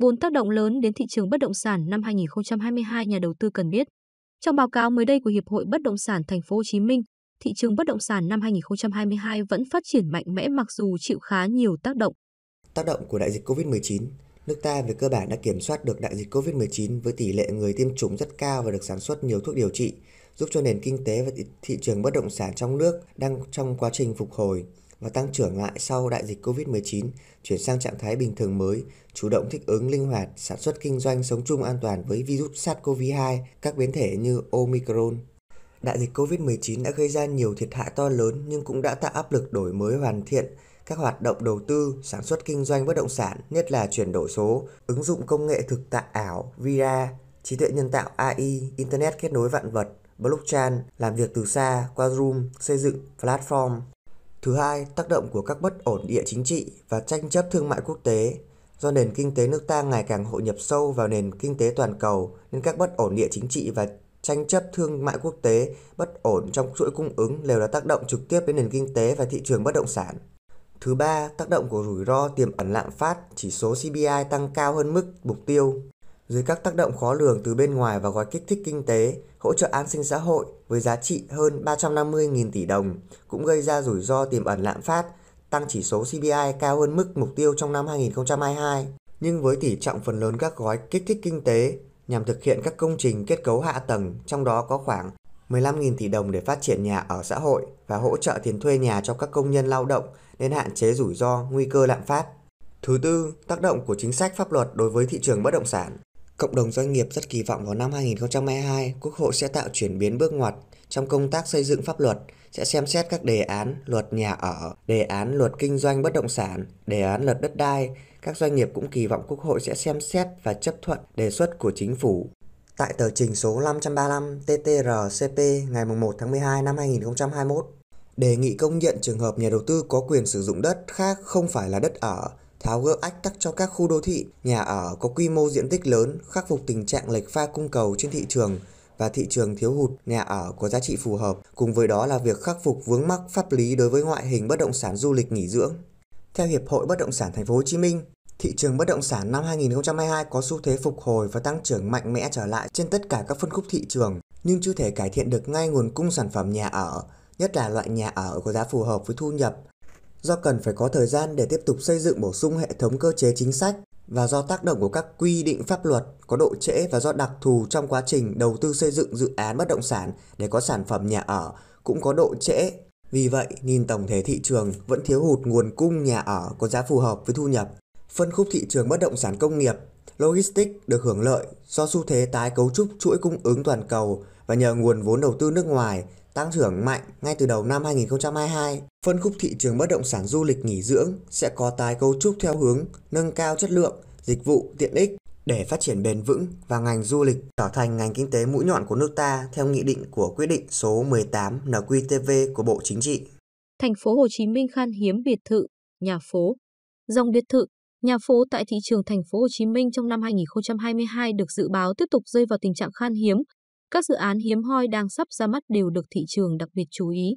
Vốn tác động lớn đến thị trường bất động sản năm 2022 nhà đầu tư cần biết. Trong báo cáo mới đây của Hiệp hội Bất động sản Thành phố Hồ Chí Minh, thị trường bất động sản năm 2022 vẫn phát triển mạnh mẽ mặc dù chịu khá nhiều tác động. Tác động của đại dịch Covid-19, nước ta về cơ bản đã kiểm soát được đại dịch Covid-19 với tỷ lệ người tiêm chủng rất cao và được sản xuất nhiều thuốc điều trị, giúp cho nền kinh tế và thị trường bất động sản trong nước đang trong quá trình phục hồi và tăng trưởng lại sau đại dịch COVID-19, chuyển sang trạng thái bình thường mới, chủ động thích ứng linh hoạt, sản xuất kinh doanh sống chung an toàn với virus SARS-CoV-2, các biến thể như Omicron. Đại dịch COVID-19 đã gây ra nhiều thiệt hại to lớn nhưng cũng đã tạo áp lực đổi mới hoàn thiện các hoạt động đầu tư, sản xuất kinh doanh bất động sản, nhất là chuyển đổi số, ứng dụng công nghệ thực tại ảo, VR, trí tuệ nhân tạo AI, Internet kết nối vạn vật, blockchain, làm việc từ xa qua Zoom, xây dựng platform Thứ hai, tác động của các bất ổn địa chính trị và tranh chấp thương mại quốc tế. Do nền kinh tế nước ta ngày càng hội nhập sâu vào nền kinh tế toàn cầu nên các bất ổn địa chính trị và tranh chấp thương mại quốc tế, bất ổn trong chuỗi cung ứng đều đã tác động trực tiếp đến nền kinh tế và thị trường bất động sản. Thứ ba, tác động của rủi ro tiềm ẩn lạm phát, chỉ số CPI tăng cao hơn mức mục tiêu dưới các tác động khó lường từ bên ngoài và gói kích thích kinh tế, hỗ trợ an sinh xã hội với giá trị hơn 350.000 tỷ đồng cũng gây ra rủi ro tiềm ẩn lạm phát, tăng chỉ số CPI cao hơn mức mục tiêu trong năm 2022. Nhưng với tỷ trọng phần lớn các gói kích thích kinh tế nhằm thực hiện các công trình kết cấu hạ tầng, trong đó có khoảng 15.000 tỷ đồng để phát triển nhà ở xã hội và hỗ trợ tiền thuê nhà cho các công nhân lao động nên hạn chế rủi ro, nguy cơ lạm phát. Thứ tư, tác động của chính sách pháp luật đối với thị trường bất động sản. Cộng đồng doanh nghiệp rất kỳ vọng vào năm 2022, Quốc hội sẽ tạo chuyển biến bước ngoặt trong công tác xây dựng pháp luật, sẽ xem xét các đề án luật nhà ở, đề án luật kinh doanh bất động sản, đề án luật đất đai. Các doanh nghiệp cũng kỳ vọng Quốc hội sẽ xem xét và chấp thuận đề xuất của chính phủ. Tại tờ trình số 535 TTRCP ngày 1 tháng 12 năm 2021, đề nghị công nhận trường hợp nhà đầu tư có quyền sử dụng đất khác không phải là đất ở tháo gỡ ách tắc cho các khu đô thị, nhà ở có quy mô diện tích lớn, khắc phục tình trạng lệch pha cung cầu trên thị trường và thị trường thiếu hụt nhà ở có giá trị phù hợp, cùng với đó là việc khắc phục vướng mắc pháp lý đối với ngoại hình bất động sản du lịch nghỉ dưỡng. Theo Hiệp hội Bất động sản Thành phố Hồ Chí Minh, thị trường bất động sản năm 2022 có xu thế phục hồi và tăng trưởng mạnh mẽ trở lại trên tất cả các phân khúc thị trường, nhưng chưa thể cải thiện được ngay nguồn cung sản phẩm nhà ở, nhất là loại nhà ở có giá phù hợp với thu nhập do cần phải có thời gian để tiếp tục xây dựng bổ sung hệ thống cơ chế chính sách và do tác động của các quy định pháp luật có độ trễ và do đặc thù trong quá trình đầu tư xây dựng dự án bất động sản để có sản phẩm nhà ở cũng có độ trễ. Vì vậy, nhìn tổng thể thị trường vẫn thiếu hụt nguồn cung nhà ở có giá phù hợp với thu nhập. Phân khúc thị trường bất động sản công nghiệp Logistics được hưởng lợi do xu thế tái cấu trúc chuỗi cung ứng toàn cầu và nhờ nguồn vốn đầu tư nước ngoài tăng trưởng mạnh ngay từ đầu năm 2022. Phân khúc thị trường bất động sản du lịch nghỉ dưỡng sẽ có tái cấu trúc theo hướng nâng cao chất lượng, dịch vụ, tiện ích để phát triển bền vững và ngành du lịch trở thành ngành kinh tế mũi nhọn của nước ta theo nghị định của quyết định số 18 NQTV của Bộ Chính trị. Thành phố Hồ Chí Minh khan hiếm biệt thự, nhà phố. Dòng biệt thự Nhà phố tại thị trường thành phố Hồ Chí Minh trong năm 2022 được dự báo tiếp tục rơi vào tình trạng khan hiếm. Các dự án hiếm hoi đang sắp ra mắt đều được thị trường đặc biệt chú ý.